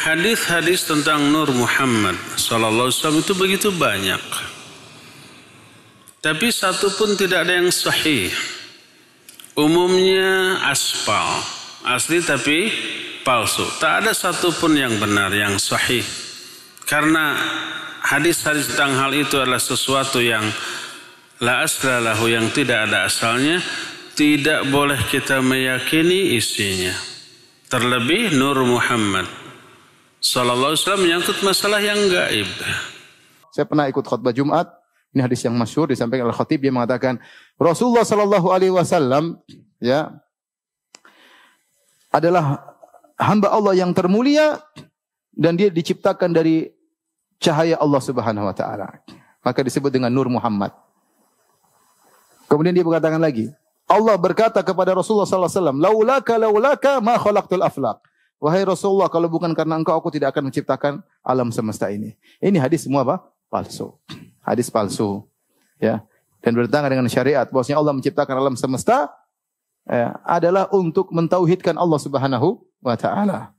Hadis-hadis tentang Nur Muhammad Sallallahu Alaihi Wasallam itu begitu banyak. Tapi satu pun tidak ada yang sahih. Umumnya aspal. Asli tapi palsu. Tak ada satu pun yang benar, yang sahih. Karena hadis-hadis tentang hal itu adalah sesuatu yang la aslalahu yang tidak ada asalnya. Tidak boleh kita meyakini isinya. Terlebih Nur Muhammad Sallallahu Alaihi Wasallam menyangkut masalah yang gaib. Saya pernah ikut khutbah Jumat. Ini hadis yang masyur disampaikan oleh khatib dia mengatakan Rasulullah Sallallahu Alaihi Wasallam ya adalah hamba Allah yang termulia dan dia diciptakan dari cahaya Allah Subhanahu Wa Taala. Maka disebut dengan Nur Muhammad. Kemudian dia berkatakan lagi, Allah berkata kepada Rasulullah sallallahu alaihi wasallam, "Laulaka laulaka ma khalaqtul aflaq." Wahai Rasulullah, kalau bukan karena engkau, aku tidak akan menciptakan alam semesta ini. Ini hadis semua apa? Palsu. Hadis palsu. Ya. Dan bertentangan dengan syariat. Bahwasanya Allah menciptakan alam semesta ya, adalah untuk mentauhidkan Allah Subhanahu wa taala.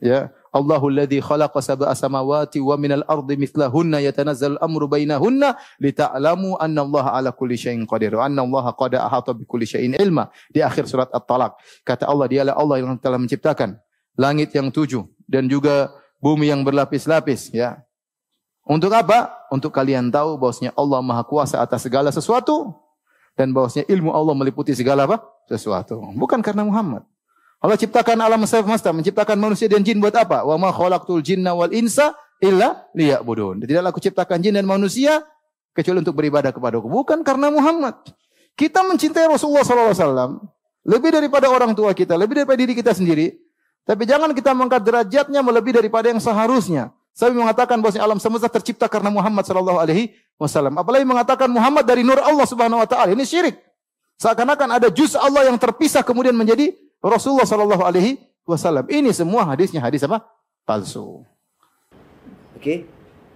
Ya. Allahu alladhi khalaqa sab'a samawati wa minal ardi mithlahunna yatanazzalu amru bainahunna lita'lamu anna Allah ala kulli syai'in qadir wa anna Allah qad ahata bi kulli syai'in ilma. Di akhir surat At-Talaq. Kata Allah, dialah Allah yang telah menciptakan langit yang tujuh dan juga bumi yang berlapis-lapis ya. Untuk apa? Untuk kalian tahu bahwasanya Allah Maha Kuasa atas segala sesuatu dan bahwasanya ilmu Allah meliputi segala apa? sesuatu. Bukan karena Muhammad. Allah ciptakan alam semesta, menciptakan manusia dan jin buat apa? Wa ma khalaqtul jinna wal insa illa liya'budun. Tidaklah aku ciptakan jin dan manusia kecuali untuk beribadah kepada kepadaku. Bukan karena Muhammad. Kita mencintai Rasulullah SAW lebih daripada orang tua kita, lebih daripada diri kita sendiri. Tapi jangan kita mengangkat derajatnya melebihi daripada yang seharusnya. Saya mengatakan bahwa alam semesta tercipta karena Muhammad sallallahu Alaihi Wasallam. Apalagi mengatakan Muhammad dari nur Allah Subhanahu Wa Taala ini syirik. Seakan-akan ada juz Allah yang terpisah kemudian menjadi Rasulullah sallallahu Alaihi Wasallam. Ini semua hadisnya hadis apa? Palsu. Oke, okay.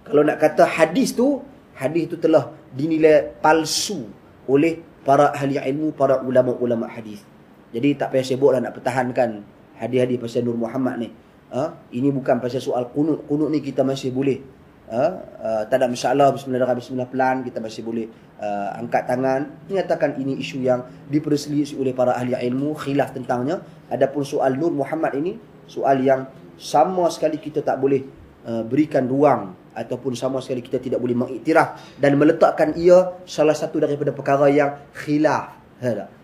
kalau nak kata hadis tu, hadis itu telah dinilai palsu oleh para ahli ilmu, para ulama-ulama hadis. Jadi tak payah sibuklah nak pertahankan hadis-hadis pasal Nur Muhammad ni. Ha? Ini bukan pasal soal kunut. Kunut ni kita masih boleh. Ha? Uh, tak ada masalah bismillahirrahmanirrahim pelan kita masih boleh uh, angkat tangan menyatakan ini isu yang diperselisi oleh para ahli ilmu khilaf tentangnya adapun soal Nur Muhammad ini soal yang sama sekali kita tak boleh uh, berikan ruang ataupun sama sekali kita tidak boleh mengiktiraf dan meletakkan ia salah satu daripada perkara yang khilaf ha, tak?